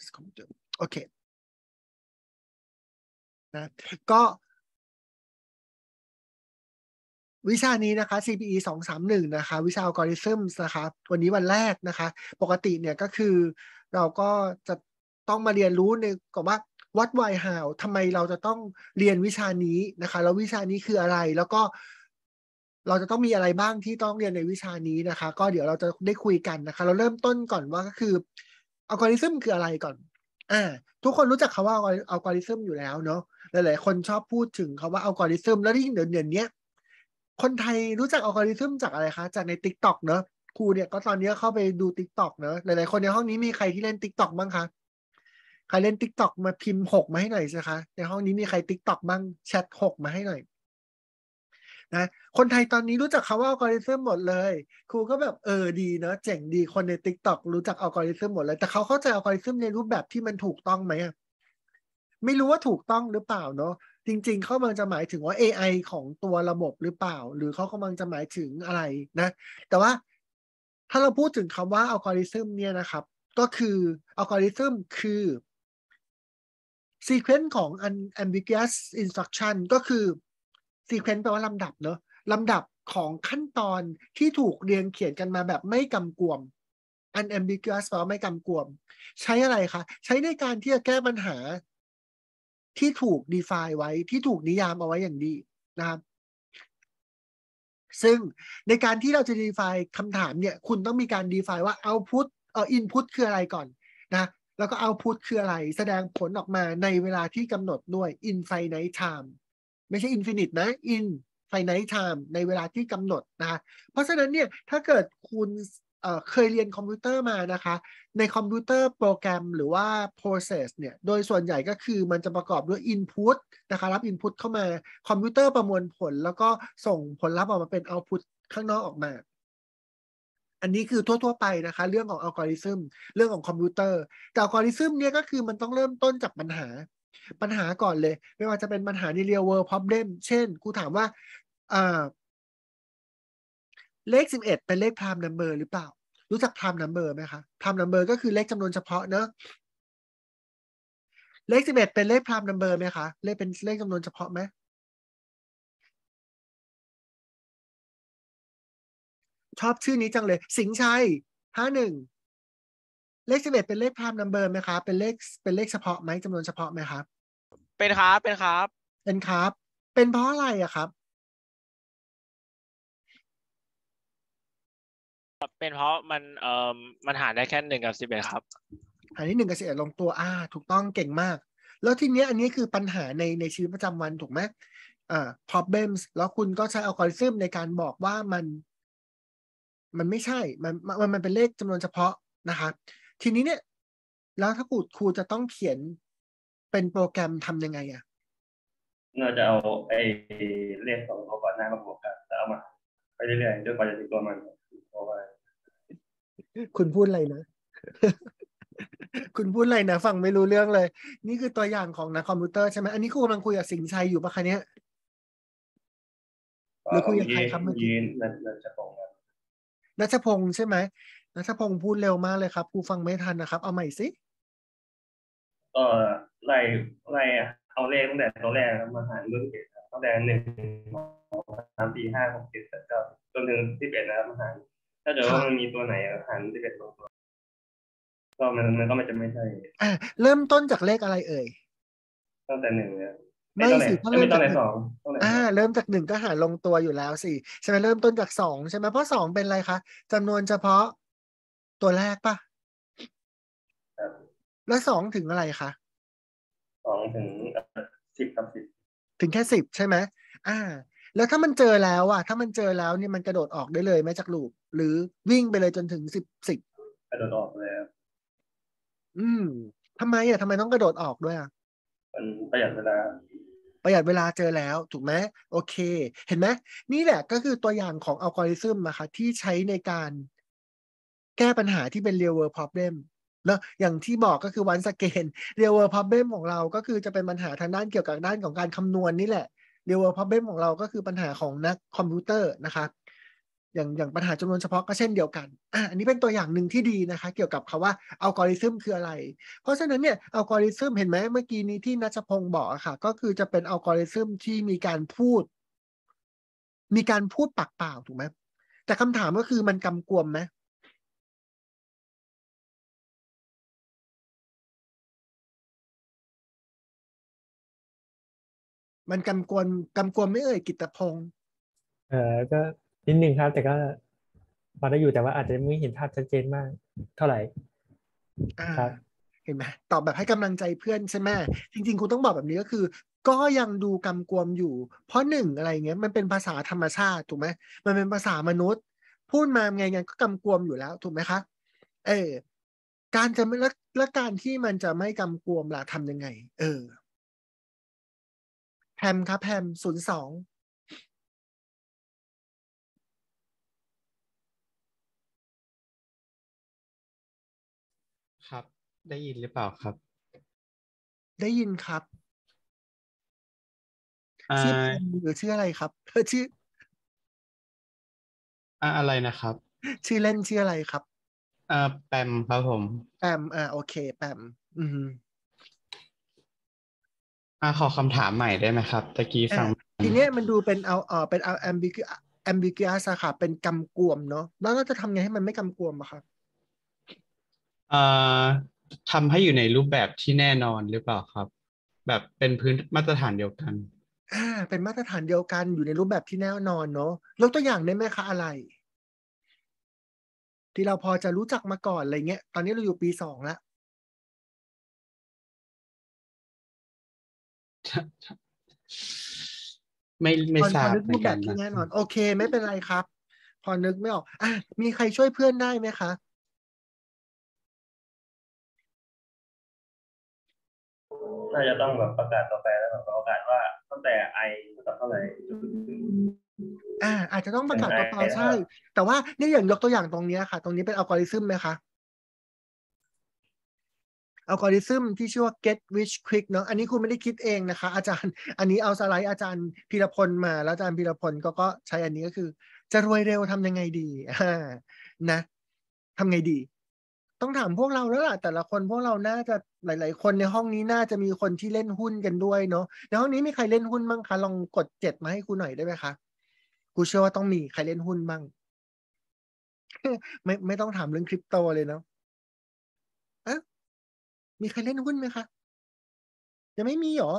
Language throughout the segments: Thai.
this c o m p u t e โอเคนะก็ วิชานี้นะคะ CPE สสองามหนึ่งนะคะวิชาอัลกอริทึมนะคะวันนี้วันแรกนะคะ ปกติเนี่ยก็คือเราก็จะต้องมาเรียนรู้ในกับว่าวัดไวฮาวทำไมเราจะต้องเรียนวิชานี้นะคะ แล้ววิชานี้คืออะไรแล้วก็เราจะต้องมีอะไรบ้างที่ต้องเรียนในวิชานี้นะคะ ก็เดี๋ยวเราจะได้คุยกันนะคะ เราเริ่มต้นก่อนว่าก็คืออัลกอริทึมคืออะไรก่อน อ่า ทุกคนรู้จักคาว่าอัลกอริทึมอยู่แล้วเนาะ หลายๆ คนชอบพูดถึงคาว่าอัลกอริทึมแล้วที่เดือนเดีอยนี้คนไทยรู้จักอัลกอริทึมจากอะไรคะ จากในทิกต o k เนาะ ครูเนี่ยก็ตอนนี้เข้าไปดูทิกต o k เนาะ หลายๆคนในห้องนี้มีใครที่เล่นทิกต o k บ้างคะ ใครเล่นทิกต o k มาพิมพ์หกมาให้หน่อยสิคะ ในห้องนี้มีใครทิกต o k บ้างแชทหกมาให้หน่อยนะคนไทยตอนนี้รู้จักคาว่าอัลกอริทึมหมดเลยครูก็แบบเออดี เนาะเจ๋งดีคนในทิกตอกรู้จักอัลกอริทึมหมดเลย แต่เขาเข้าใจอัลกอริทึมในรูปแบบที่มันถูกต้องไหมไม่รู้ว่าถูกต้องหรือเปล่าเนาะจริง ๆเขากำลังจะหมายถึงว่า AI ของตัวระบบหรือเปล่า หรือเขากำลังจะหมายถึงอะไรนะ แต่ว่าถ้าเราพูดถึงคำว่าอัลกอริทึมเนี่ยนะครับ ก็คืออัลกอริทึมคือ sequence ของ ambiguous instruction ก็คือ sequence แปลว่าลำดับเนาะลำดับของขั้นตอนที่ถูกเรียงเขียนกันมาแบบไม่กำกวม unambiguous แปลว่าไม่กำกวม ใช้อะไรคะ ใช้ในการที่จะแก้ปัญหา ที่ถูก define ไว้ที่ถูกนิยามเอาไว้อย่างดีนะครับ ซึ่งในการที่เราจะ define คำถามเนี่ย คุณต้องมีการ define ว่า output เอ่อ input คืออะไรก่อนนะแล้วก็ output คืออะไร แสดงผลออกมาในเวลาที่กำหนดด้วย infinite time ไม่ใช่ infinite นะ in ภายในไทม์ในเวลาที่กำหนดนะคะเพราะฉะนั้นเนี่ยถ้าเกิดคุณเคยเรียนคอมพิวเตอร์มานะคะ ในคอมพิวเตอร์โปรแกรมหรือว่า process เนี่ยโดยส่วนใหญ่ก็คือมันจะประกอบด้วย input นะคะรับ input เข้ามาคอมพิวเตอร์ประมวลผล แล้วก็ส่งผลลัพธ์ออกมาเป็น output ข้างนอกออกมา อันนี้คือทั่วๆไปนะคะ เรื่องของอัลกอริทึมเรื่องของคอมพิวเตอร์แต่อัลกอริทึมเนี่ยก็คือมันต้องเริ่มต้นจากปัญหาปัญหาก่อนเลย ไม่ว่าจะเป็นปัญหาในเรียลเวิร์พ p r o b l e เช่นกูถามว่าเลขสิบเอ็ดเป็นเลขพรามนัมเบอร์หรือเปล่า รู้จักพรามนัมเบอร์ไหมคะพรามนัมเบอร์ก็คือเลขจำนวนเฉพาะเนอะเลขสิบเอ็ดเป็นเลขพรามนัมเบอร์ไหมคะเลขเป็นเลขจำนวนเฉพาะไหม ชอบชื่อนี้จังเลย สิงชัยห้าหนึ่งเลขสิบเอ็ดเป็นเลขพรามนัมเบอร์ไหมครับเป็นเลขเป็นเลขเฉพาะไหมจำนวนเฉพาะไหมครับเป็นครับเป็นครับเป็นครับ เป็นเพราะอะไรอะครับ เป็นเพราะมันเอ่อมันหารได้แค่หนึ่งกับสิบเอ็ดครับหาได้หนึ่งกับสิบเอ็ดลงตัวอ่าถูกต้องเก่งมาก แล้วทีเนี้ยอันนี้คือปัญหาในในชีวิตประจำวันถูกไหมอ่า problems แล้วคุณก็ใช้อัลกอริทึมในการบอกว่ามัน มันไม่ใช่มันมันมันเป็นเลขจำนวนเฉพาะนะครับทีนี้เนี่ย แล้วถ้าครูครูจะต้องเขียนเป็นโปรแกรมทํำยังไงอะเราจะเอาไอ้ เลขสองตัวก่อนหน้ามาบวกกันแล้วเอามา ไปเรื่อยๆจนกว่าจะถึงตัวมันไปคุณพูดอะไรนะ คุณพูดอะไรนะ ฟังไม่รู้เรื่องเลย นี่คือตัวอย่างของนะคอมพิวเตอร์ใช่ไหมอันนี้ครูกำลังคุยกับสิงชัยอยู่ปะคะเนี้ยหรือคุยกับใครครับเมื่อกี้นัชพงศ์นัชพงศ์ใช่ไหมนัทพงศ์พูดเร็วมากเลยครับกูฟังไม่ทันนะครับ เอาใหม่สิ ก็ไล่ไล่เอาเลขตั้งแต่ตัวแรกมาหารรุ่นเเกตตั้งแต่หนึ่งสามสี่ห้าหกเจ็ดแปดเก้าจนถึงสิบเอ็ดนะครับมาหารถ้าเกิดว่ามันมีตัวไหนหารสิบเอ็ดลงตัวก็มันมันก็มันจะไม่ใช่เริ่มต้นจากเลขอะไรเอ่ยตั้งแต่หนึ่งเลยไม่สิองเริ่มจากสองอ่าเริ่มจากหนึ่งก็หาลงตัวอยู่แล้วสิใช่ไหมเริ่มต้นจากสองใช่ไหมเพราะสองเป็นอะไรคะจำนวนเฉพาะตัวแรกปะแล้วสองถึงอะไรคะสองถึงสิบครับสิบถึงแค่สิบใช่ไหมอ่า แล้วถ้ามันเจอแล้วอะถ้ามันเจอแล้ว นี่มันกระโดดออกได้เลยไหมจากลูกหรือวิ่งไปเลยจนถึงสิบสิบกระโดดออกเลยอืมทำไมอะทำไมต้องกระโดดออกด้วยอะมันประหยัดเวลาประหยัดเวลาเจอแล้วถูกไหมโอเค เห็นไหมนี่แหละก็คือตัวอย่างของอัลกอริทึมนะคะที่ใช้ในการแก้ปัญหาที่เป็น real world problem แล้ว อย่างที่บอกก็คือวันสเกน real world problem ของเราก็คือจะเป็นปัญหาทางด้านเกี่ยวกับด้านของการคำนวณนนี่แหละ real world problem ของเราก็คือปัญหาของนักคอมพิวเตอร์นะคะ อย่างอย่างปัญหาจำนวนเฉพาะก็เช่นเดียวกันอ่ะอันนี้เป็นตัวอย่างหนึ่งที่ดีนะคะ เกี่ยวกับคำว่าอัลกอริทึมคืออะไร เพราะฉะนั้นเนี่ยอัลกอริทึมเห็นไหมเมื่อกี้นี้ที่นัชพงศ์บอกค่ะก็คือจะเป็นอัลกอริทึมที่มีการพูด มีการพูดปากเปล่าถูกไหมแต่คำถามก็คือมันกำกวมไหมมันกำกวนกำกวนไม่เอ่ย กิตพงศ์เออ ก็นิดหนึ่งครับ แต่ก็พอได้อยู่ แต่ว่า อาจจะไม่เห็นภาพชัดเจนมาก เท่าไหร่ครับเห็นไหมตอบแบบให้กำลังใจเพื่อนใช่ไหม จริงๆ คุณต้องบอกแบบนี้ก็คือ ก็ยังดูกำกวมอยู่ เพราะหนึ่งอะไรเงี้ย มันเป็นภาษาธรรมชาติ ถูกไหม มันเป็นภาษามนุษย์ พูดมาไงไงก็กำกวมอยู่แล้ว ถูกไหมคะ เออ การจะแล้วและการที่มันจะไม่กำกวมล่ะทำยังไง เออแพมครับแพมศูนย์สอง ครับ ได้ยินหรือเปล่าครับ ได้ยินครับชื่อหรือชื่ออะไรครับเธอชื่ออะไรนะครับ ชื่อเล่นชื่ออะไรครับอ่าแปมครับผม แปมอ่าโอเค แปม อืมอ่าขอคำถามใหม่ได้ไหมครับตะกี้ฟังทีเนี้ยมันดูเป็นเอาเออเป็นเอาแอมบิกแอมบิกอสาขาเป็นกำกวมเนาะแล้วเราจะทำไงให้มันไม่กำกวมอะครับเอ่อทำให้อยู่ในรูปแบบที่แน่นอนหรือเปล่าครับ แบบเป็นพื้นมาตรฐานเดียวกันอ่าเป็นมาตรฐานเดียวกันอยู่ในรูปแบบที่แน่นอน เนาะยกตัวอย่างได้ไหมคะ อะไร ที่เราพอจะรู้จักมาก่อนอะไรเงี้ยตอนนี้เราอยู่ปีสองละไม่ไม่ทราบเหมือนกันนะแน่นอนโอเค ไม่เป็นไรครับ พอนึกไม่ออกอ่ะมีใครช่วยเพื่อนได้ไหมคะน่าจะต้องแบบประกาศต่อไปแล้วประกาศว่า ตั้งแต่ไอตั้งเท่าไหร่อ่า อาจจะต้องประกาศต่อไปใช่ แต่ว่าเนี่ยอย่างยกตัวอย่างตรงนี้ค่ะ ตรงนี้เป็นอัลกอริทึมไหมคะอัลกอริทึมที่ชื่อว่า get rich quick เนาะอันนี้คุณไม่ได้คิดเองนะคะ อาจารย์ อันนี้เอาสไลด์อาจารย์พีรพลมา แล้วอาจารย์พีรพลก็ก็ใช้อันนี้ก็คือ จะรวยเร็วทำยังไงดีนะทำไงดี ต้องถามพวกเราแล้วล่ะ แต่ละคนพวกเรา น่าจะหลาย ๆ คนในห้องนี้น่าจะมีคนที่เล่นหุ้นกันด้วยเนาะ ในห้องนี้มีใครเล่นหุ้นบ้างคะ ลองกดเจ็ดมาให้ครูหน่อยได้ไหมคะกูเชื่อว่าต้องมีใครเล่นหุ้นบ้าง ไม่ไม่ต้องถามเรื่องคริปโตเลยเนาะมีใครเล่นหุ้นไหมคะยังไม่มีหรอ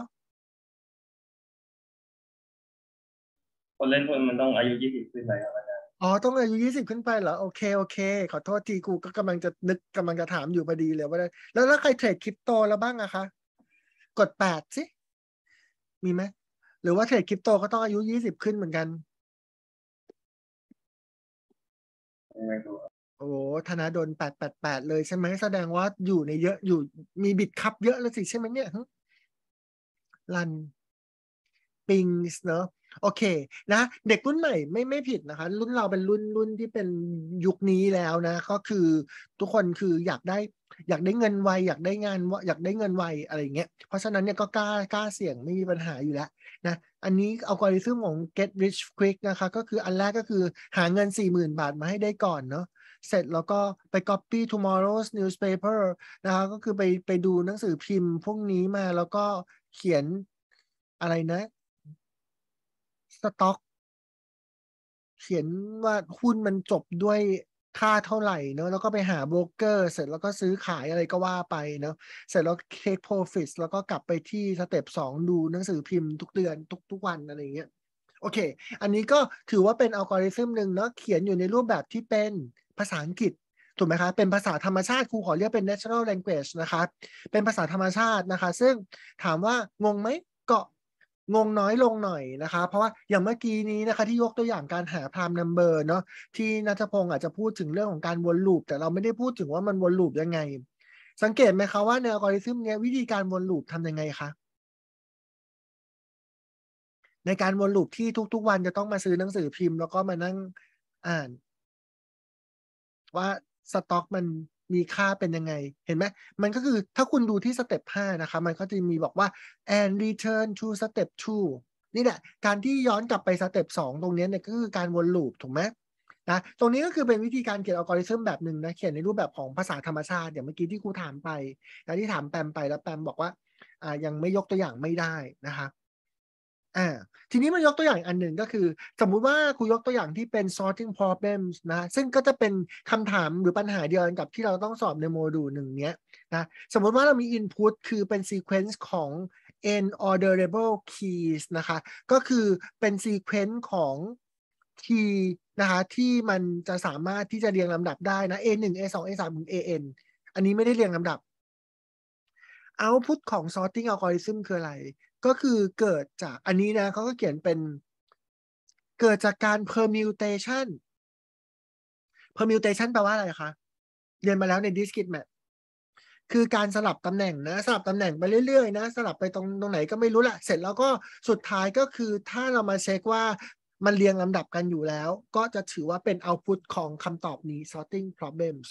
คนเล่นหุ้นมันต้องอายุยี่สิบขึ้นไปครับอาจารย์อ๋อ ต้องอายุยี่สิบขึ้นไปเหรอโอเคโอเค ขอโทษทีกูก็กำลังจะนึกกำลังจะถามอยู่พอดีเลยว่าแล้วแล้วใครเทรดคริปโตแล้วบ้างอะคะกดแปดสิ มีไหมหรือว่าเทรดคริปโตก็ต้องอายุยี่สิบขึ้นเหมือนกันไม่รู้โอ้ธนาดลแปดแปดแปดเลยใช่ไหมแสดงว่าอยู่ในเยอะอยู่มีบิดคับเยอะแล้วสิใช่ไหมเนี่ยลันปิงส์เนาะโอเคนะเด็กรุ่นใหม่ไม่ไม่ผิดนะคะ รุ่นเราเป็นรุ่นรุ่นที่เป็นยุคนี้แล้วนะ ก็คือทุกคนคืออยากได้อยากได้เงินไว อยากได้งาน อยากได้เงินไวอะไรเงี้ยเพราะฉะนั้นเนี่ยก็กล้ากล้าเสี่ยงไม่มีปัญหาอยู่แล้วนะอันนี้เอากริซึมของ get rich quick นะคะก็คืออันแรกก็คือหาเงิน40,000บาทมาให้ได้ก่อนเนาะเสร็จแล้วก็ไป copy tomorrow's newspaper นะคะ ก็คือไปไปดูหนังสือพิมพ์พวกนี้มาแล้วก็เขียนอะไรนะสต็อกเขียนว่าหุ้นมันจบด้วยค่าเท่าไหร่เนาะ แล้วก็ไปหาโบรกเกอร์เสร็จแล้วก็ซื้อขายอะไรก็ว่าไปเนาะ เสร็จแล้วเทคโปรฟิตแล้วก็กลับไปที่สเต็ปสองดูหนังสือพิมพ์ทุกเดือนทุกทุกวันอะไรเงี้ย โอเค อันนี้ก็ถือว่าเป็นอัลกอริทึมหนึ่งเนาะ เขียนอยู่ในรูปแบบที่เป็นภาษาอังกฤษถูกไหมคะเป็นภาษาธรรมชาติครูขอเรียกเป็น natural language นะคะ เป็นภาษาธรรมชาตินะคะ ซึ่งถามว่างงไหมก็งงน้อยลงหน่อยนะคะ เพราะว่าอย่างเมื่อกี้นี้นะคะที่ยกตัวอย่างการหาพรามนัมเบอร์เนาะที่นัทพงศ์อาจจะพูดถึงเรื่องของการวนลูปแต่เราไม่ได้พูดถึงว่ามันวนลูปยังไง สังเกตไหมคะว่าในอัลกอริทึมเนี้ยวิธีการวนลูปทํำยังไงคะในการวนลูปที่ทุก ๆ วันจะต้องมาซื้อหนังสือพิมพ์แล้วก็มานั่งอ่านว่าสต็อก มันมีค่าเป็นยังไงเห็นไหมมันก็คือถ้าคุณดูที่สเต็ป5นะคะมันก็จะมีบอกว่า and return to step 2 นี่แหละ การที่ย้อนกลับไปสเต็ป2ตรงนี้เนี่ยก็คือการวนลูป ถูกไหมนะตรงนี้ก็คือเป็นวิธีการเขียนอัลกอริทึมแบบหนึ่งนะ เขียนในรูปแบบของภาษาธรรมชาติ อย่างเมื่อกี้ที่ครูถามไปนะที่ถามแปมไปแล้วแปมบอกว่าอ่า ยังไม่ยกตัวอย่างไม่ได้นะคะอ่าทีนี้มายกตัวอย่างอันหนึ่งก็คือ สมมุติว่าครูยกตัวอย่างที่เป็น sorting problems นะซึ่งก็จะเป็นคำถามหรือปัญหาเดียวกันกับที่เราต้องสอบในโมดูลหนึ่งเนี้ยนะสมมุติว่าเรามี input คือเป็น sequence ของ n orderable keys นะคะก็คือเป็น sequence ของ key นะคะที่มันจะสามารถที่จะเรียงลำดับได้นะ a 1 a 2 a 3ถึง a n อันนี้ไม่ได้เรียงลำดับ output ของ sorting algorithm คืออะไรก็คือเกิดจากอันนี้นะเขาก็เขียนเป็น เกิดจากการ permutation permutation แปลว่าอะไรคะเรียนมาแล้วใน discrete map คือการสลับตำแหน่ง นะสลับตำแหน่งไปเรื่อยๆนะสลับไปตรงตรงไหนก็ไม่รู้แหละเสร็จแล้วก็สุดท้ายก็คือถ้าเรามาเช็คว่ามันเรียงลำดับกันอยู่แล้ว ก็จะถือว่าเป็น output ของคำตอบนี้ sorting problems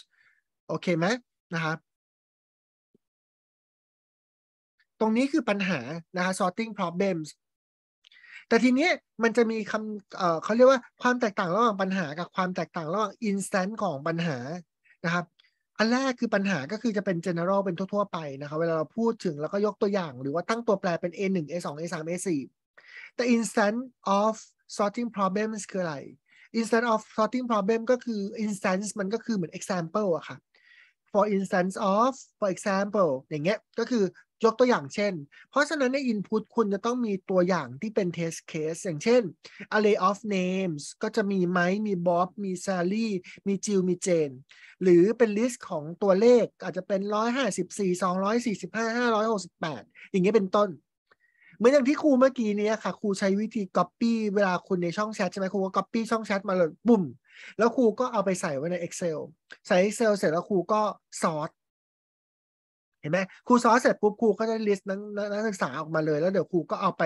โอเคไหมนะครับตรงนี้คือปัญหา นะคะ sorting problems แต่ทีนี้มันจะมีคำเเขาเรียกว่าความแตกต่างระหว่างปัญหากับความแตกต่างระหว่าง instant ของปัญหา นะครับ อันแรกคือปัญหาก็คือจะเป็น general เป็นทั่วๆไปนะครับ เวลาเราพูดถึงแล้วก็ยกตัวอย่าง หรือว่าตั้งตัวแปรเป็น a 1 a 2 a 3 a 4แต่ instant of sorting problems คืออะไร instant of sorting problem ก็คือ instance มันก็คือเหมือน example อะค่ะ for instance of for example อย่างเงี้ย ก็คือยกตัวอย่างเช่น เพราะฉะนั้นใน Input คุณจะต้องมีตัวอย่างที่เป็น Test Case อย่างเช่น Array of Names ก็จะมีไหมมีบ๊อบ มีซารี y มีจิลมีเจน หรือเป็นลิสต์ของตัวเลขอาจจะเป็น 154 245 568 อย่างเงี้ยเป็นต้น เหมือนอย่างที่ครูเมื่อกี้นี้ค่ะ ครูใช้วิธี Copy เวลาคุณในช่องแชทใช่ไหมครูก็ Copy ช่องแชทมาเลยบุ่มแล้วครูก็เอาไปใส่ไว้ใน Excel ใส่ Excel เสร็จแล้วครูก็ sort เห็นไหมครูสอนเสร็จปุ๊บครูก็จะลิสต์นักศึกษาออกมาเลยแล้วเดี๋ยวครูก็เอาไป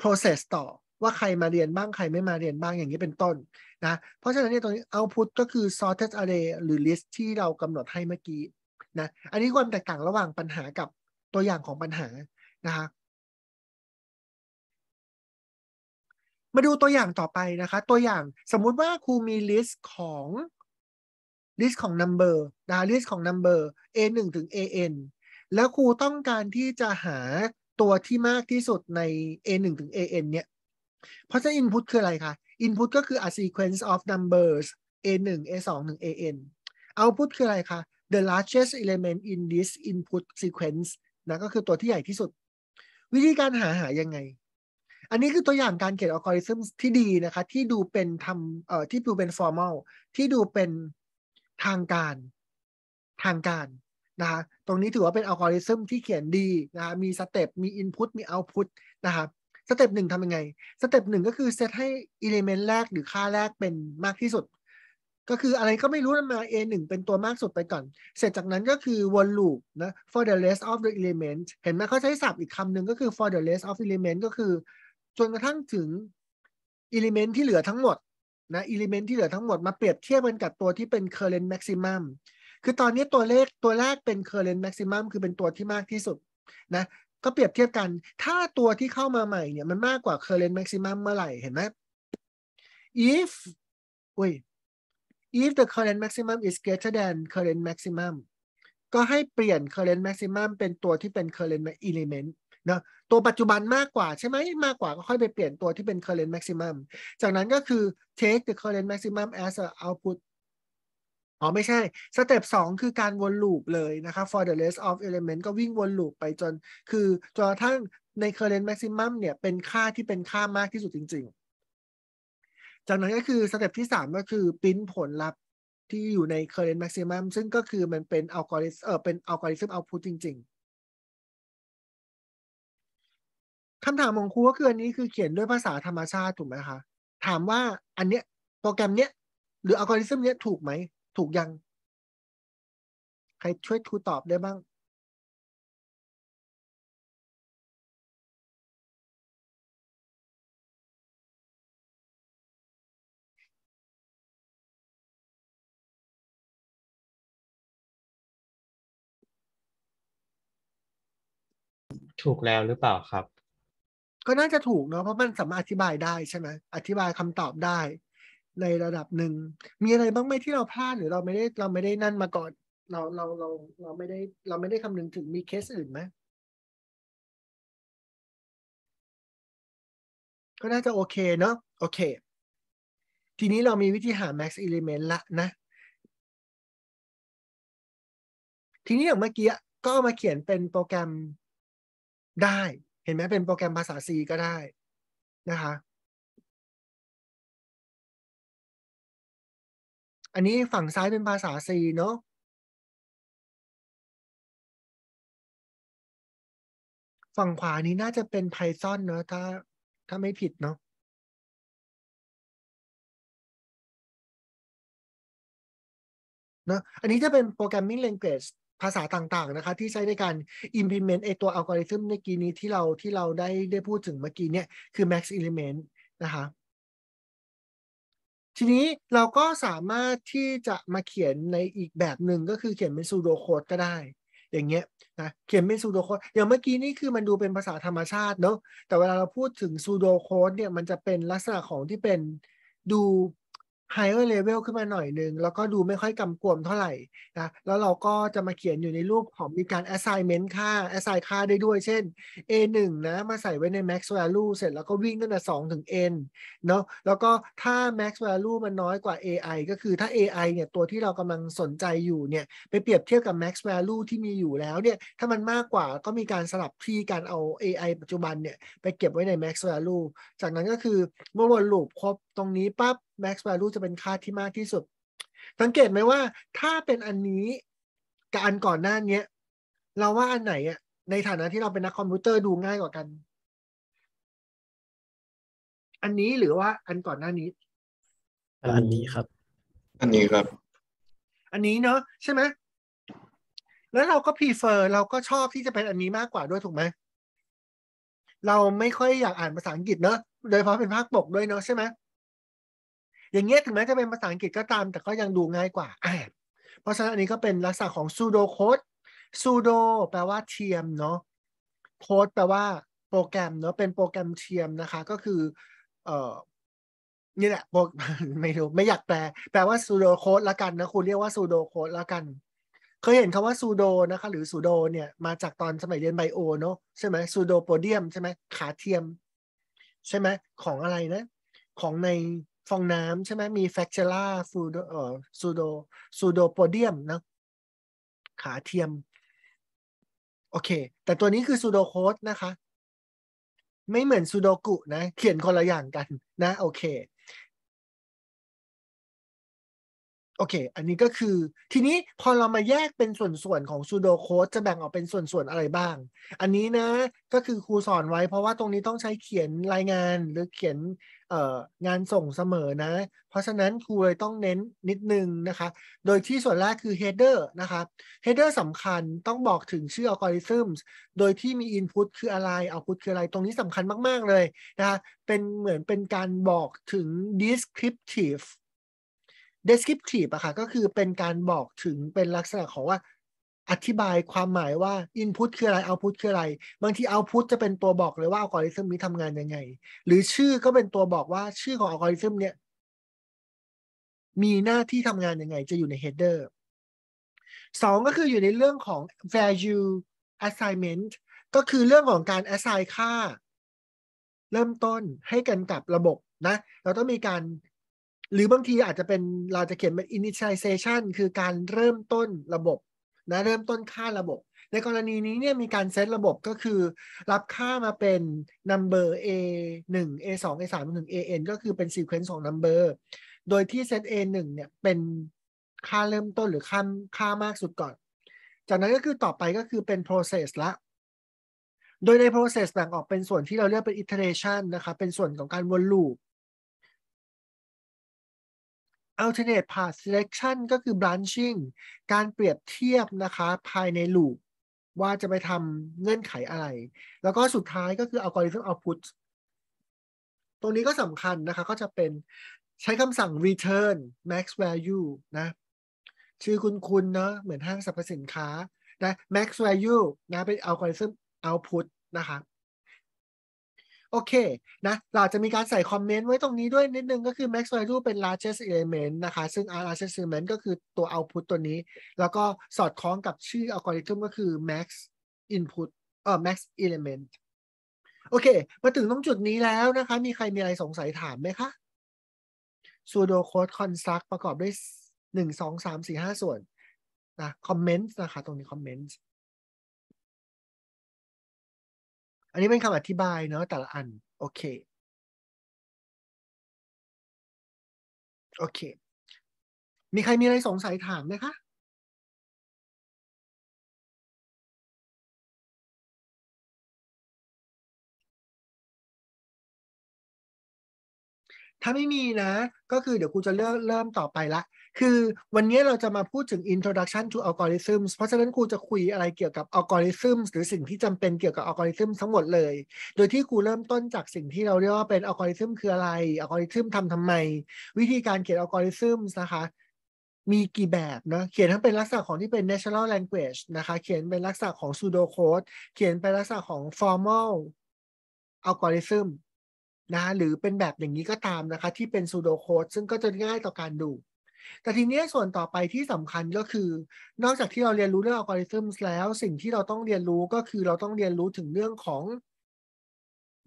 process ต่อว่าใครมาเรียนบ้างใครไม่มาเรียนบ้างอย่างนี้เป็นต้นนะ เพราะฉะนั้นเนี่ยตรงนี้ output ก็คือ sorted array หรือ list ที่เรากำหนดให้เมื่อกี้นะ อันนี้ความแตกต่างระหว่างปัญหากับตัวอย่างของปัญหานะคะมาดูตัวอย่างต่อไปนะคะ ตัวอย่างสมมุติว่าครูมีลิสต์ของลิสต์ของ number นะคะลิสต์ของ number a 1ถึง a n แล้วครูต้องการที่จะหาตัวที่มากที่สุดใน a 1ถึง a n เนี่ย เพราะฉะนั้น input คืออะไรคะ input ก็คือ a sequence of numbers a 1 a 2ถึง a n output คืออะไรคะ the largest element in this input sequence นะก็คือตัวที่ใหญ่ที่สุด วิธีการหาหายังไง อันนี้คือตัวอย่างการเขียนอัลกอริทึมที่ดีนะคะที่ดูเป็นทำเอ่อที่ดูเป็น formal ที่ดูเป็นทางการ ทางการนะคะตรงนี้ถือว่าเป็นอัลกอริทึมที่เขียนดี นะฮะมีสเต็ปมีอินพุตมีเอาต์พุตนะครับสเต็ปหนึ่งทำยังไงสเต็ปหนึ่งก็คือเซตให้อิเลเมนต์แรกหรือค่าแรกเป็นมากที่สุด ก็คืออะไรก็ไม่รู้มา a 1เป็นตัวมากสุดไปก่อน เสร็จจากนั้นก็คือวนลูปนะ for the rest of the element เห็นไหมเขาใช้ศัพท์อีกคำหนึ่งก็คือ for the rest of element ก็คือ จนกระทั่งถึง element ที่เหลือทั้งหมดนะอิเลเมนที่เหลือทั้งหมดมาเปรียบเทียบกันกับตัวที่เป็น current maximum คือตอนนี้ตัวเลขตัวแรกเป็น current maximum คือเป็นตัวที่มากที่สุดนะ ก็เปรียบเทียบกันถ้าตัวที่เข้ามาใหม่เนี่ยมันมากกว่า current maximum เมื่อไหร่เห็นไหม if อุ้ย if the current maximum is greater than current maximum ก็ให้เปลี่ยน current maximum เป็นตัวที่เป็น current element นะตัวปัจจุบันมากกว่า ใช่ไหมมากกว่าก็ค่อยไปเปลี่ยนตัวที่เป็น current maximum จากนั้นก็คือ take the current maximum as a output อ๋อ ไม่ใช่ สเต็ปสองคือการวนลูปเลยนะครับ for the rest of element ก็วิ่งวนลูปไปจน คือจนกระทั่งใน current maximum เนี่ยเป็นค่าที่เป็นค่ามากที่สุดจริง ๆ จากนั้นก็คือสเต็ปที่ 3 ก็คือปิ้นผลลัพธ์ที่อยู่ใน current maximum ซึ่งก็คือมันเป็น algorithm เออเป็น algorithm output จริง ๆคำถามของครูก็คืออันนี้คือเขียนด้วยภาษาธรรมชาติถูกไหมคะ ถามว่า อันเนี้ย โปรแกรมเนี้ยหรืออัลกอริทึมเนี้ยถูกไหม ถูกยัง ใครช่วยครูตอบได้บ้าง ถูกแล้วหรือเปล่าครับก็น่าจะถูกเนาะเพราะมันสามารถอธิบายได้ใช่ไหมอธิบายคำตอบได้ ในระดับหนึ่ง มีอะไรบ้างไหมที่เราพลาดหรือเราไม่ได้เราไม่ได้นั่นมาก่อน เราเราเราเราไม่ได้เราไม่ได้คำนึงถึงมีเคสอื่นไหม ก็น่าจะโอเคเนาะโอเค ทีนี้เรามีวิธีหา max element ละนะ ทีนี้อย่างเมื่อกี้ก็มาเขียนเป็นโปรแกรมได้ห็นไหมเป็นโปรแกรมภาษา C ก็ได้นะคะอันนี้ฝั่งซ้ายเป็นภาษา C เนาะฝั่งขวานี้น่าจะเป็น Python เนาะถ้าถ้าไม่ผิดเนาะนะอันนี้จะเป็น programming language ภาษาต่างๆนะคะที่ใช้ในการ implement ไอตัวอัลกอริทึมเมื่อกี้นี้ที่เราที่เราได้ได้พูดถึงเมื่อกี้เนี่ยคือ max element นะคะ ทีนี้เราก็สามารถที่จะมาเขียนในอีกแบบหนึ่งก็คือเขียนเป็น u d โ c โคดก็ได้ อย่างเงี้ยนะเขียนเป็น u d โ c โคดอย่างเมื่อกี้นี่คือมันดูเป็นภาษาธรรมชาติเนาะแต่เวลาเราพูดถึง u d โ c โคดเนี่ยมันจะเป็นลักษณะของที่เป็นดู higher level ขึ้นมาหน่อยนึงแล้วก็ดูไม่ค่อยกำกวมเท่าไหร่นะแล้วเราก็จะมาเขียนอยู่ในรูปของมีการ assignment ค่า assign ค่าได้ด้วยเช่น a 1นะมาใส่ไว้ใน max value เสร็จแล้วก็วิ่งตั้งแต่ 2 ถึง n เนาะแล้วก็ถ้า max value มันน้อยกว่า ai ก็คือถ้า ai เนี่ยตัวที่เรากำลังสนใจอยู่เนี่ยไปเปรียบเทียบกับ max value ที่มีอยู่แล้วเนี่ยถ้ามันมากกว่าก็มีการสลับที่การเอา ai ปัจจุบันเนี่ยไปเก็บไว้ใน max value จากนั้นก็คือเมื่อวนลูปครบตรงนี้ปั๊บ max value จะเป็นค่าที่มากที่สุด สังเกตไหมว่า ถ้าเป็นอันนี้กับอันก่อนหน้านี้เราว่าอันไหนอะในฐานะที่เราเป็นนักคอมพิวเตอร์ดูง่ายกว่ากัน อันนี้หรือว่าอันก่อนหน้านี้ อันนี้ครับ อันนี้ครับ อันนี้เนาะใช่ไหมแล้วเราก็ีเฟอร์เราก็ชอบที่จะเป็นอันนี้มากกว่าด้วย ถูกไหมเราไม่ค่อยอยากอ่านภาษาอังกฤษเนอะโดยเฉพาะเป็นภาคปกด้วยเนอะใช่ไหมอย่างเงี้ยถึงแม้จะเป็นภาษาอังกฤษก็ตาม แต่ก็ยังดูง่ายกว่า เพราะฉะนั้นอันนี้ก็เป็นลักษณะของ pseudo code p s u d o แปลว่าเทียม เนาะ code แปลว่าโปรแกรมเนาะเป็นโปรแกรมเทียมนะคะ ก็คือ เออนี่แหละโปรไม่รู้ไม่อยากแปล แปลว่า pseudo code ละกันนะคุณเรียกว่า pseudo code ละกัน เคยเห็นคำว่าซูโดนะคะหรือซูโดเนี่ยมาจากตอนสมัยเรียนไบโอเนาะใช่ไหมซูโดโปเดียมใช่ไหมขาเทียมใช่ไหมของอะไรนะ ของในฟองน้ำใช่ไหมมีแฟกชัล่าฟูโดเอ่อซูโดซูโดโปเดียมนะขาเทียมโอเค แต่ตัวนี้คือซูโดโคสนะคะ ไม่เหมือนซูโดกุนะ เขียนคนละอย่างกันนะ โอเคโอเค อันนี้ก็คือ ทีนี้พอเรามาแยกเป็นส่วนๆของซูโดโค้ดจะแบ่งออกเป็นส่วนๆอะไรบ้าง อันนี้นะ ก็คือครูสอนไว้เพราะว่าตรงนี้ต้องใช้เขียนรายงานหรือเขียนงานส่งเสมอนะ เพราะฉะนั้นครูเลยต้องเน้นนิดนึงนะคะ โดยที่ส่วนแรกคือ header นะคะ header สำคัญต้องบอกถึงชื่ออัลกอริทึม โดยที่มี input คืออะไร output คืออะไร ตรงนี้สำคัญมากๆเลยนะคะเป็นเหมือนเป็นการบอกถึง descriptive descriptive อะค่ะก็คือเป็นการบอกถึงเป็นลักษณะของว่าอธิบายความหมายว่า Input คืออะไร Output คืออะไร บางที Output จะเป็นตัวบอกเลยว่าอัลกอริทึมนี้ทำงานยังไง หรือชื่อก็เป็นตัวบอกว่าชื่อของอัลกอริทึมเนี่ยมีหน้าที่ทำงานยังไงจะอยู่ใน header สองก็คืออยู่ในเรื่องของ value assignment ก็คือเรื่องของการ assign ค่า เริ่มต้นให้กันกับระบบนะ เราต้องมีการหรือบางทีอาจจะเป็นเราจะเขียนเป็น initialization คือการเริ่มต้นระบบนะเริ่มต้นค่าระบบ ในกรณีนี้เนี่ยมีการเซตระบบก็คือ รับค่ามาเป็น number a 1 a 2 a 3 1 a n ก็คือเป็น sequence ของ number โดยที่เซต a 1เนี่ยเป็นค่าเริ่มต้นหรือค่าค่ามากสุดก่อน จากนั้นก็คือต่อไปก็คือเป็น process ละ โดยใน process แบ่งออกเป็นส่วนที่เราเรียกเป็น iteration นะครับเป็นส่วนของการวนลูป alternate path selection ก็คือ branching การเปรียบเทียบนะคะภายใน loop ว่าจะไปทำเงื่อนไขอะไร แล้วก็สุดท้ายก็คือ algorithm output ตรงนี้ก็สำคัญนะคะก็จะเป็นใช้คำสั่ง return max value นะ ชื่อคุณคุณเนาะเหมือนห้างสรรพสินค้านะ max value นะเป็น algorithm output นะคะโอเค นะ เราจะมีการใส่คอมเมนต์ไว้ตรงนี้ด้วยนิดนึง ก็คือ max value เป็น largest element นะคะ ซึ่ง our largest element ก็คือตัว output ตัวนี้ แล้วก็สอดคล้องกับชื่ออัลกอริทึมก็คือ max input เอ่อ max element โอเค มาถึงตรงจุดนี้แล้วนะคะ มีใครมีอะไรสงสัยถามไหมคะ sudo code construct ประกอบด้วย 1 2 3 4 5 ส่วนนะ comments นะคะ ตรงนี้ comments ันนี้เป็นคำอธิบายเนาะแต่ละอัน โอเค โอเค มีใครมีอะไรสงสัยถามไหมคะ ถ้าไม่มีนะ ก็คือเดี๋ยวครูจะเริ่มเริ่มต่อไปละคือวันนี้เราจะมาพูดถึง introduction to algorithms เพราะฉะนั้นครูจะคุยอะไรเกี่ยวกับ algorithms หรือสิ่งที่จำเป็นเกี่ยวกับ algorithms ทั้งหมดเลย โดยที่ครูเริ่มต้นจากสิ่งที่เราเรียกว่าเป็น algorithm คืออะไร algorithm ทำทำไม วิธีการเขียน algorithms นะคะ มีกี่แบบนะเขียนทั้งเป็นลักษณะของที่เป็น natural language นะคะเขียนเป็นลักษณะของ pseudo code เขียนเป็นลักษณะของ formal algorithm นะหรือเป็นแบบอย่างนี้ก็ตามนะคะ ที่เป็น pseudo code ซึ่งก็จะง่ายต่อการดูแต่ทีนี้ส่วนต่อไปที่สำคัญก็คือ นอกจากที่เราเรียนรู้เรื่องอัลกอริทึมแล้ว สิ่งที่เราต้องเรียนรู้ก็คือเราต้องเรียนรู้ถึงเรื่องของ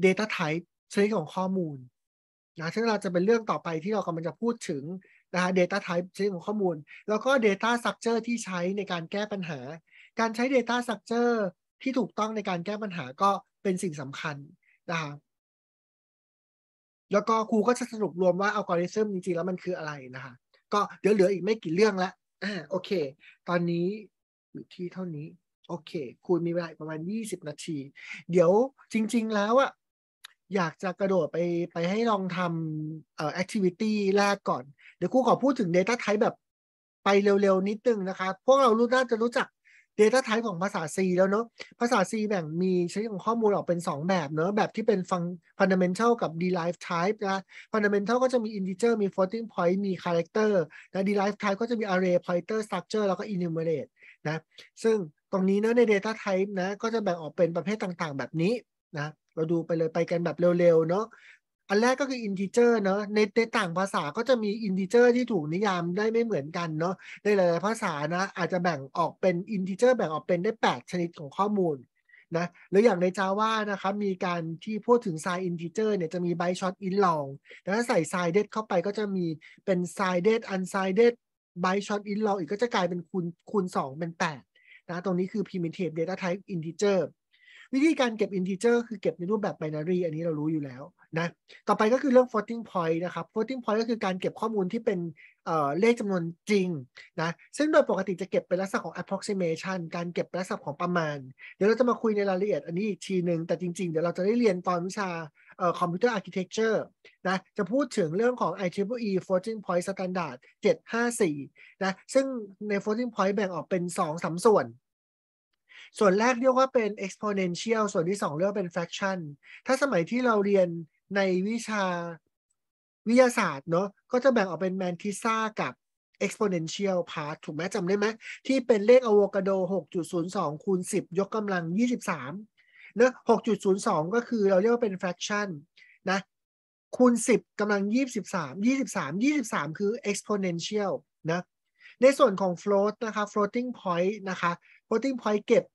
Data Type ชนิดของข้อมูล นะซึ่งเราจะเป็นเรื่องต่อไปที่เรากำลังจะพูดถึงนะฮะ data type ชนิดของข้อมูล แล้วก็ data structure ที่ใช้ในการแก้ปัญหา การใช้ data structure ที่ถูกต้องในการแก้ปัญหาก็เป็นสิ่งสำคัญนะฮะ แล้วก็ครูก็จะสรุปรวมว่าอัลกอริทึมจริงๆแล้วมันคืออะไรนะคะก็เดี๋ยวเหลืออีกไม่กี่เรื่องละ อ่าโอเค ตอนนี้อยู่ที่เท่านี้โอเคคุณมีเวลาประมาณ 20 นาที เดี๋ยวจริง ๆแล้วอะอยากจะกระโดดไปไปให้ลองทำเอ่อแอคทิวิตี้แรกก่อน เดี๋ยวคุูขอพูดถึง Data Type แบบ ไปเร็วๆ นิดนึงนะคะ พวกเรารู้น่าจะรู้จัก Data Type ของภาษา C แล้วเนาะภาษา C แบ่งมีใช้ของข้อมูลออกเป็น 2 แบบเนาะแบบที่เป็นฟัง Fundamental กับ Derived Type นะ Fundamental ก็จะมี Integer มี Floating Point มี Character นะ Derived Type ก็จะมี Array Pointer Structure แล้วก็ Enumerate นะ ซึ่งตรงนี้เนาะใน Data Type นะก็จะแบ่งออกเป็นประเภทต่างๆ แบบนี้นะ เราดูไปเลยไปกันแบบเร็วๆเนาะอันแรกก็คืออินทิเจอร์เนาะในในต่างภาษาก็จะมีอินทิเจอร์ที่ถูกนิยามได้ไม่เหมือนกันเนาะในหลายๆภาษานะอาจจะแบ่งออกเป็นอินทิเจอร์แบ่งออกเป็นได้ 8 ชนิดของข้อมูลนะหรืออย่างใน Java นะครับมีการที่พูดถึง s i อินทิเจอร์เนี่ยจะมี byte short int long แต่ถ้าใส่ s i เด d เข้าไปก็จะมีเป็น s i เด d unsided byte short int long อีกก็จะกลายเป็นคูณคูณ2 เป็น8นะตรงนี้คือ primitive data type integer วิธีการเก็บ integer คือเก็บในรูปแบบ binary อันนี้เรารู้อยู่แล้วนะต่อไปก็คือเรื่อง floating point นะครับ floating point ก็คือการเก็บข้อมูลที่เป็นเเลขจำนวนจริงนะซึ่งโดยปกติจะเก็บเป็นลักษณะของ approximation การเก็บลักษณะของประมาณ เดี๋ยวเราจะมาคุยในรายละเอียดอันนี้อีกทีหนึ่งแต่จริง ๆ เดี๋ยวเราจะได้เรียนตอนวิชาคอม c o m p u อ e r a r c h เ t e เจอร์นะจะพูดถึงเรื่องของ IEEE floating point standard 754 นะซึ่งใน floating point แบ่งออกเป็น2-3ส่วนส่วนแรกเรียกว่าเป็น exponential ส่วนที่สองเรียกว่าเป็น fraction ถ้าสมัยที่เราเรียนในวิชาวิทยาศาสตร์เนาะ ก็จะแบ่งออกเป็น mantissa กับ exponential part ถูกไหม จำได้ไหม ที่เป็นเลขอะโวคาโด6.02คูณ10 ยกกำลัง 23เนะ6.02 ก็คือเราเรียกว่าเป็น fraction นะคูณ10กำลัง23 23 23 คือ exponential นะ ในส่วนของ float นะคะ floating point นะคะ floating point เก็บ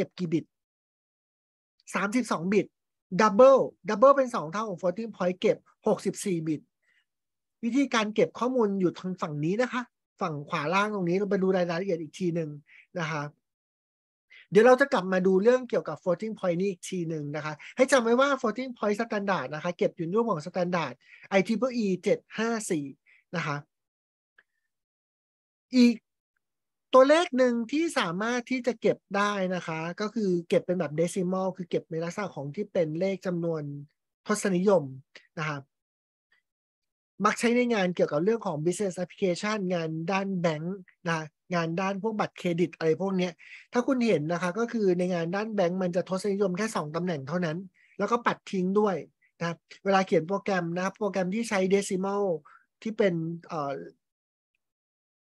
ก็บกี่บิตสามสิบสองบิตดับเบิลดับเบิลเป็นสองเท่าของ floating point เก็บหกสิบสี่บิต วิธีการเก็บข้อมูลอยู่ทางฝั่งนี้นะคะ ฝั่งขวาล่างตรงนี้เราไปดูรายละเอียดอีกทีหนึ่งนะคะ เดี๋ยวเราจะกลับมาดูเรื่องเกี่ยวกับ floating point นี้อีกทีหนึ่งนะคะ ให้จำไว้ว่า floating point standard นะคะ เก็บอยู่ในรูปของ standard IEEE 754 นะคะอีกตัวเลขหนึ่งที่สามารถที่จะเก็บได้นะคะ ก็คือเก็บเป็นแบบเดซิมอลคือเก็บในลักษณะของที่เป็นเลขจำนวนทศนิยมนะครับ มักใช้ในงานเกี่ยวกับเรื่องของ business application งานด้านแบงค์นะงานด้านพวกบัตรเครดิตอะไรพวกนี้ถ้าคุณเห็นนะคะ ก็คือในงานด้านแบงค์มันจะทศนิยมแค่ 2ตำแหน่งเท่านั้น แล้วก็ปัดทิ้งด้วยนะเวลาเขียนโปรแกรมนะครับโปรแกรมที่ใช้ decimal ที่เป็นเอ่อ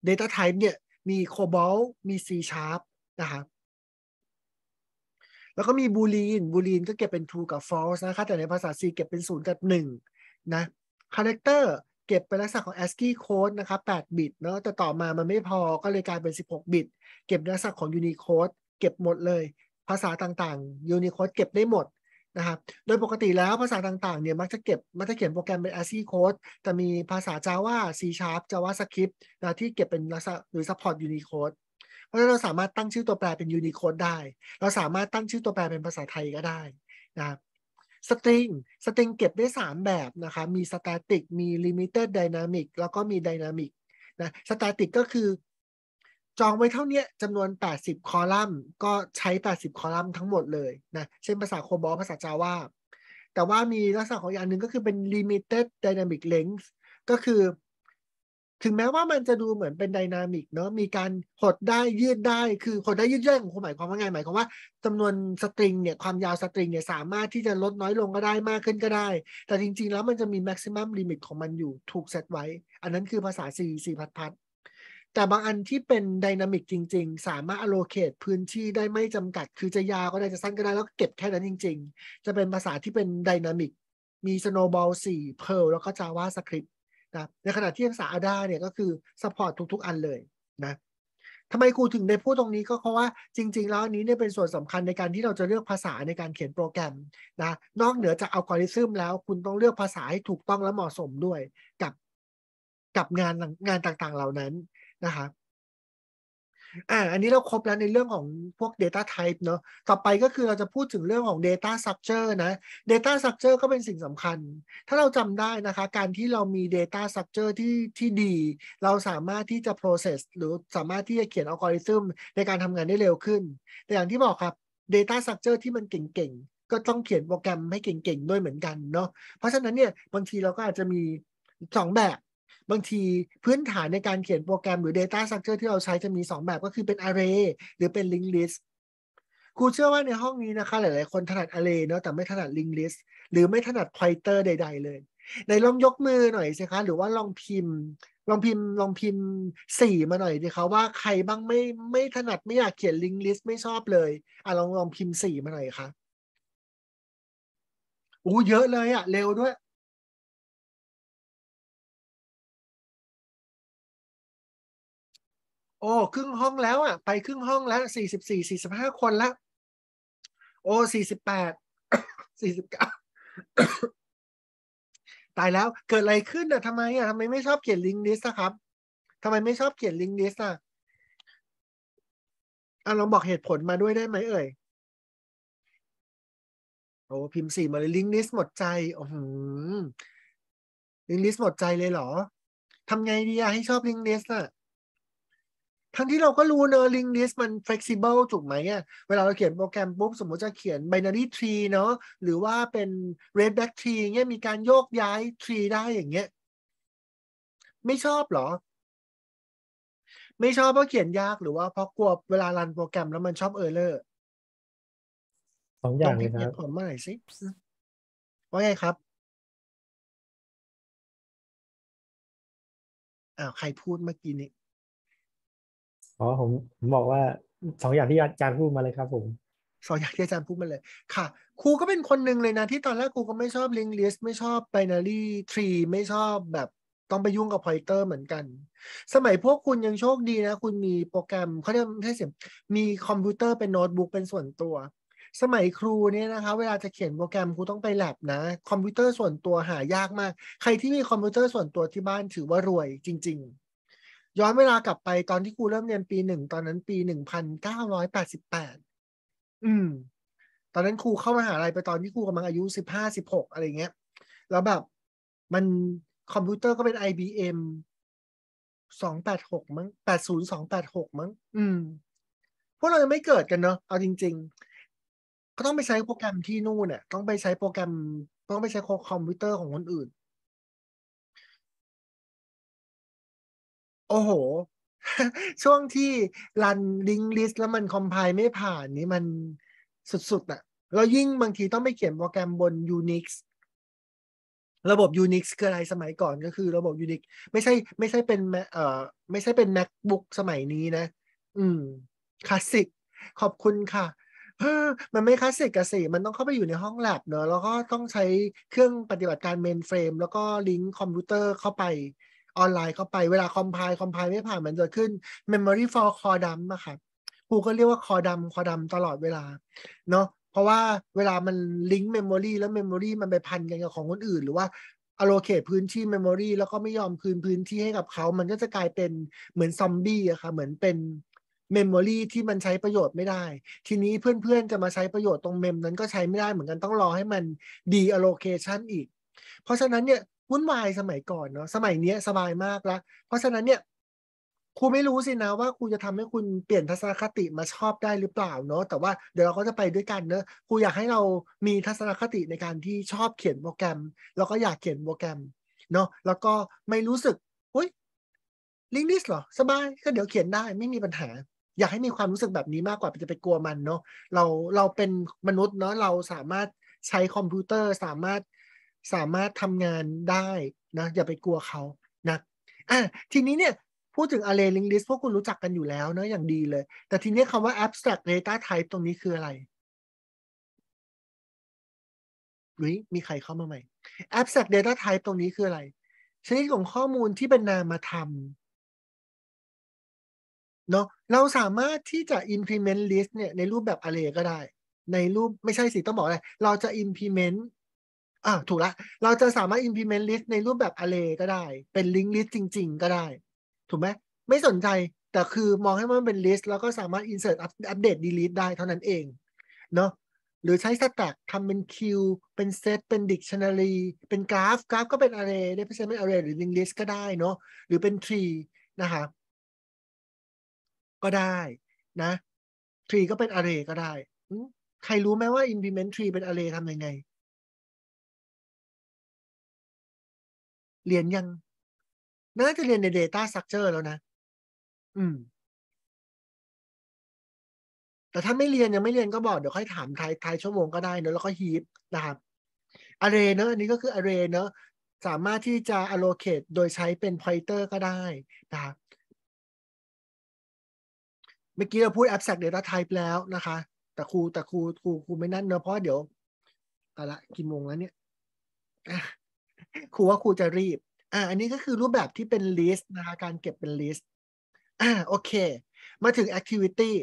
data type เนี่ยมีโคบอลมีซีชาร์ปนะครับแล้วก็มีบูลีนบูลีนก็เก็บเป็น true กับ false นะคบแต่ในภาษา C เก็บเป็น 0 กับ1นะคาแรคเตอร์เก็บเป็นลักษณะของ ASCII code นะครับ8บิตเนาะ แต่ต่อมา มันไม่พอ ก็เลยกลายเป็น 16บิต เก็บลักษณะของ Unicode เก็บหมดเลย ภาษาต่าง ๆ Unicode เก็บได้หมดนะครับโดยปกติแล้วภาษาต่างๆ เนี่ย มักจะเก็บมักจะเขียนโปรแกรมเป็น ASCII code แต่มีภาษา Java C Sharp JavaScript นะที่เก็บเป็นลักษณะหรือ support Unicode เพราะนั้นเราสามารถตั้งชื่อตัวแปรเป็น Unicode ได้ เราสามารถตั้งชื่อตัวแปรเป็นภาษาไทยก็ได้นะครับ string string เก็บได้ 3 แบบนะคะ มี Static มี Limited Dynamic แล้วก็มี Dynamic นะ Static ก็คือจองไว้เท่านี้จำนวน 80 คอลัมน์ ก็ใช้ 80 คอลัมน์ทั้งหมดเลยนะ เช่นภาษาโคบอลภาษาจาว่าแต่ว่ามีลักษณะของอย่างหนึ่งก็คือเป็น limited dynamic length ก็คือ ถึงแม้ว่ามันจะดูเหมือนเป็นดินามิกเนาะมีการหดได้ยืดได้ คือหดได้ยืดยื่อของหมายความว่าไง หมายความว่าจำนวนสตริงเนี่ยความยาวสตริงเนี่ยสามารถที่จะลดน้อยลงก็ได้มากขึ้นก็ได้ แต่จริงๆแล้วมันจะมี maximum limit ของมันอยู่ ถูกเซตไว้ อันนั้นคือภาษา C C พัดพัดแต่บางอันที่เป็นดินามิกจริง ๆ สามารถอะโลเ a t พื้นที่ได้ไม่จำกัด คือจะยาวก็ได้จะสั้นก็ได้แล้วเก็บแค่นั้นจริง ๆ จะเป็นภาษาที่เป็นดินามิกมี Snowball 4 Perl แล้วก็ JavaScript นะในขณะที่ภาษา Ada เนี่ยก็คือ support ทุกๆอันเลยนะทำไมครูถึงได้พูดตรงนี้ก็เพราะว่าจริง ๆ แล้วอันี้เนี่ยเป็นส่วนสำคัญในการที่เราจะเลือกภาษาในการเขียนโปรแกรมนะนอกเหนือจากอัลกอริทึมแล้วคุณต้องเลือกภาษาให้ถูกต้องและเหมาะสมด้วยกับ กับงานงานต่างๆ เหล่านั้นนะครับอ่า อันนี้เราครบแล้วในเรื่องของพวก Data Type เนาะ ต่อไปก็คือเราจะพูดถึงเรื่องของ Data Structure นะ Data Structure ก็เป็นสิ่งสำคัญ ถ้าเราจำได้นะคะ การที่เรามี Data Structure ที่ที่ดี เราสามารถที่จะ process หรือสามารถที่จะเขียนอัลกอริทึมในการทำงานได้เร็วขึ้น แต่อย่างที่บอกครับ Data Structure ที่มันเก่งๆ ก็ต้องเขียนโปรแกรมให้เก่งๆ ด้วยเหมือนกันเนาะ เพราะฉะนั้นเนี่ย บางทีเราก็อาจจะมี 2 แบบบางทีพื้นฐานในการเขียนโปรแกรมหรือ Data Structure ที่เราใช้จะมี 2 แบบก็คือเป็น Array หรือเป็น Linked List ครูเชื่อว่าในห้องนี้นะคะ หลาย ๆคนถนัด Array เนาะแต่ไม่ถนัด Linked List หรือไม่ถนัด Pointer ใด ๆ เลย ในลองยกมือหน่อยสิคะ หรือว่าลองพิมพ์ ลองพิมพ์ลองพิมพ์สี่มาหน่อยดิคะว่าใครบ้างไม่ไม่ถนัดไม่อยากเขียนลิงก์ลิสต์ไม่ชอบเลยอ่ะลองลองพิมพ์สี่มาหน่อยคะ่ะอู้เยอะเลยอะเร็วด้วยโอ้ ครึ่งห้องแล้วอ่ะ ไปครึ่งห้องแล้วสี่สิบสี่สี่สิบห้าคนละโอ้สี่สิบแปดสี่สิบเก้าตายแล้วเกิดอะไรขึ้นอ่ะทำไมอ่ะทำไมไม่ชอบเขียนลิงก์ลิสต์ครับทำไมไม่ชอบเขียนลิงก์ลิสต์อ่ะอ่ะลองบอกเหตุผลมาด้วยได้ไหมเอ่ยโอ้พิมพ์สี่มาเลยลิงก์ลิสต์หมดใจโอ้โหลิงก์ลิสต์หมดใจเลยเหรอทำไงดีอะให้ชอบลิงก์ลิสต์อ่ะทั้งที่เราก็รู้เนอะลิงลิส list มัน f กซิเบิลถูกไหมอ่ะเวลาเราเขียนโปรแกรมปุ๊บสมมติจะเขียนไบนารีทรีเนาะหรือว่าเป็นเรดแบ็กทรีเนี่ยมีการโยกย้ายทรีได้อย่างเงี้ย ไม่ชอบหรอ ไม่ชอบเพราะเขียนยากหรือว่าเพราะกลัวเวลารันโปรแกรมแล้วมันชอบเออร์เลอร์สองอย่างเลยครับผมเมื่อไหร่สิว่าไงครับอ้าวใครพูดเมื่อกี้นี้อ๋อผมผมบอกว่าสองอย่างที่อาจารย์พูดมาเลยครับผมสองอย่างที่อาจารย์พูดมาเลยค่ะ ครูก็เป็นคนหนึ่งเลยนะ ที่ตอนแรกครูก็ไม่ชอบลิงเลสไม่ชอบไบนารีทรีไม่ชอบแบบ ต้องไปยุ่งกับพอยเตอร์เหมือนกัน สมัยพวกคุณยังโชคดีนะ คุณมีโปรแกรมเขาเรียกไม่ใช่เสียมีคอมพิวเตอร์เป็นโน้ตบุ๊กเป็นส่วนตัว สมัยครูเนี่ยนะคะ เวลาจะเขียนโปรแกรมครูต้องไปแลบนะ คอมพิวเตอร์ส่วนตัวหายากมาก ใครที่มีคอมพิวเตอร์ส่วนตัวที่บ้านถือว่ารวยจริง ๆย้อนเวลากลับไปตอนที่ครูเริ่มเรียนปีหนึ่งตอนนั้นปีหนึ่งพันเก้าร้อยแปดสิบแปด อืม ตอนนั้นครูเข้ามาหาลัยไปตอนที่ครูกำลังอายุสิบห้าสิบหกอะไรเงี้ย แล้วแบบมันคอมพิวเตอร์ก็เป็น IBM สองแปดหกมั้งแปดศูนย์สองแปดหกมั้ง อืมพวกเรายังไม่เกิดกันเนาะ เอาจริงๆก็ต้องไปใช้โปรแกรมที่นู่นเนี่ย ต้องไปใช้โปรแกรมต้องไปใช้คอมพิวเตอร์ของคนอื่นโอ้โห ช่วงที่รันลิงลิสแล้วมันคอมไพล์ไม่ผ่านนี่มันสุดๆอะแล้วยิ่งบางทีต้องไปเขียนโปรแกรมบน Unix ระบบ Unix คืออะไรสมัยก่อนก็คือระบบ Unix ไม่ใช่ไม่ใช่เป็นเอ่อไม่ใช่เป็น MacBook สมัยนี้นะ อืมคลาสสิกขอบคุณค่ะมันไม่คลาสสิกกระสีมันต้องเข้าไปอยู่ในห้องแลบเนอะแล้วก็ต้องใช้เครื่องปฏิบัติการเมนเฟรมแล้วก็ลิงก์คอมพิวเตอร์เข้าไปออนไลน์เข้าไปเวลาคอมไพล์คอมไพล์ไม่ผ่านมันจะขึ้น memory for core dump อะค่ะรูก็เรียกว่าคอดำคอดำตลอดเวลาเนาะเพราะว่าเวลามันลิงก์เมมโมรีแล้วเมมโมรีมันไปพันกันกับของคนอื่น หรือว่า allocate พื้นที่เมมโมรีแล้วก็ไม่ยอมคืนพื้นที่ให้กับเขามันก็จะกลายเป็นเหมือนซอมบี้อะค่ะเหมือนเป็นเมมโมรีที่มันใช้ประโยชน์ไม่ได้ ทีนี้เพื่อนๆจะมาใช้ประโยชน์ตรงเมมนั้นก็ใช้ไม่ได้เหมือนกันต้องรอให้มันดีอะโลเ a ชั o อีก เพราะฉะนั้นเนี่ยวุ่นวายสมัยก่อนเนาะ สมัยเนี้ยสบายมากละเพราะฉะนั้นเนี่ยครูไม่รู้สินะว่าครูจะทำให้คุณเปลี่ยนทัศนคติมาชอบได้หรือเปล่าเนาะ แต่ว่า เดี๋ยวเราก็จะไปด้วยกันเนาะครูอยากให้เรามีทัศนคติในการที่ชอบเขียนโปรแกรม แล้วก็อยากเขียนโปรแกรมเนาะ แล้วก็ไม่รู้สึกอุ้ยลิงลิสเหรอ สบายก็เดี๋ยวเขียนได้ ไม่มีปัญหา อยากให้มีความรู้สึกแบบนี้มากกว่าจะไปกลัวมันเนาะเราเราเป็นมนุษย์เนาะเราสามารถใช้คอมพิวเตอร์สามารถสามารถทำงานได้นะอย่าไปกลัวเขานะอ่ะทีนี้เนี่ยพูดถึง array linked list พวกคุณรู้จักกันอยู่แล้วเนาะอย่างดีเลย แต่ทีนี้คำว่า abstract data type ตรงนี้คืออะไรือมีใครเข้ามาใหม่ abstract data type ตรงนี้คืออะไร ชนิดของข้อมูลที่เป็นนามธรรมเนาะเราสามารถที่จะ implement list เนี่ยในรูปแบบ array ก็ได้ ในรูปไม่ใช่สิต้องบอกอะไรเราจะ implement อ่าถูกละเราจะสามารถ implement list ในรูปแบบ array ก็ได้ เป็น link list จริง ๆ ก็ได้ ถูกไหมไม่สนใจ แต่คือมองให้มันเป็น list แล้วก็สามารถ insert update delete ได้เท่านั้นเองเนาะหรือใช้ stack ทำเป็น queue เป็น set เป็น dictionary เป็น graph graph ก็เป็น array ได้ใช้เป็น array หรือ link list ก็ได้เนาะหรือเป็น tree นะคะก็ได้ นะ tree ก็เป็น array ก็ได้ ใครรู้ไหมว่า implement tree เป็น array ทำยังไงเรียนยัง น่าจะเรียนใน Data Structure แล้วนะ อืม แต่ถ้าไม่เรียนยังไม่เรียนก็บอก เดี๋ยวค่อยถามทายทายชั่วโมงก็ได้นะแล้วก็ฮีทนะครับอ r r a y เนอะอันนี้ก็คือ array เนอะสามารถที่จะ allocate โดยใช้เป็น pointer ก็ได้นะครับเมื่อกี้เราพูด abstract data type แล้วนะคะ แต่ครูแต่ครูครูครูไม่นั่นเนอะเพราะเดี๋ยวอะไละกี่โมงแล้วเนี่ยครูว่าครูจะรีบอ่าอันนี้ก็คือรูปแบบที่เป็นลิสต์นะคะการเก็บเป็นลิสต์อ่าโอเค มาถึงแอคทิวิตี้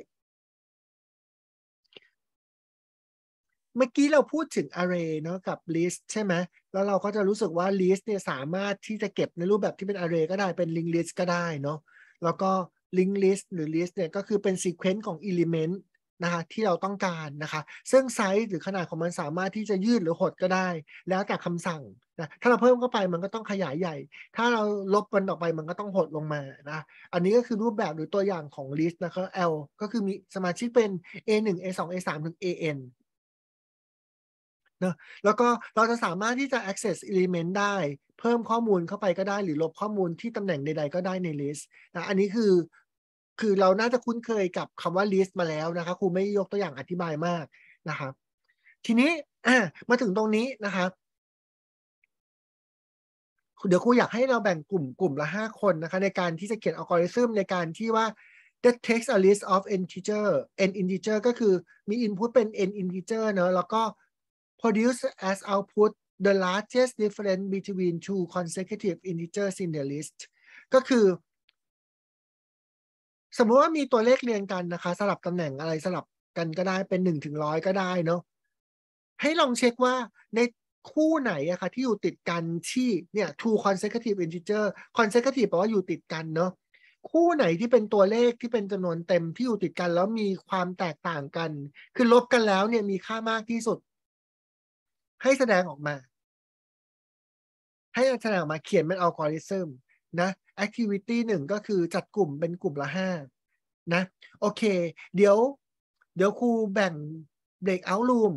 เมื่อกี้เราพูดถึง array เนาะกับ list ใช่ไหม แล้วเราก็จะรู้สึกว่า list เนี่ยสามารถที่จะเก็บในรูปแบบที่เป็น array ก็ได้เป็น linked list ก็ได้เนาะ แล้วก็ linked list หรือ list เนี่ยก็คือเป็น sequence ของ element นะคะที่เราต้องการนะคะซึ่งไซส์หรือขนาดของมันสามารถที่จะยืดหรือหดก็ได้ แล้วแต่คำสั่งนะถ้าเราเพิ่มเข้าไปมันก็ต้องขยายใหญ่ ถ้าเราลบมันออกไปมันก็ต้องหดลงมานะอันนี้ก็คือรูปแบบหรือตัวอย่างของลิสต์นะคะ L ก็คือมีสมาชิกเป็น A1 A2 A3 ถึง AN นะแล้วก็เราจะสามารถที่จะ access element ได้เพิ่มข้อมูลเข้าไปก็ได้ หรือลบข้อมูลที่ตำแหน่งใดๆ ก็ได้ในลิสต์นะอันนี้คือคือเราน่าจะคุ้นเคยกับคำว่า list มาแล้วนะคะครูไม่ยกตัวอย่างอธิบายมากนะครับ ทีนี้มาถึงตรงนี้นะครับเดี๋ยวครูอยากให้เราแบ่งกลุ่มกลุ่มละ 5 คนนะคะในการที่จะเขียนอัลกอริทึมในการที่ว่า that takes a list of integer n integer ก็คือมี input เป็น n integer เนอะแล้วก็ produce as output the largest difference between two consecutive integers in the list ก็คือสมมติว่ามีตัวเลขเรียงกันนะคะ สลับตำแหน่งอะไรสลับกันก็ได้เป็นหนึ่งถึงร้อยก็ได้เนาะให้ลองเช็คว่าในคู่ไหนอะคะที่อยู่ติดกันที่เนี่ย two consecutive integer consecutive แปลว่าอยู่ติดกันเนาะคู่ไหนที่เป็นตัวเลขที่เป็นจำนวนเต็มที่อยู่ติดกัน แล้วมีความแตกต่างกัน คือลบกันแล้วเนี่ยมีค่ามากที่สุด ให้แสดงออกมา ให้แสดงออกมาเขียนเป็นอัลกอริทึมนะ activity หนึ่งก็คือจัดกลุ่มเป็นกลุ่มละห้านะโอเคเดี๋ยวเดี๋ยวครูแบ่ง break out room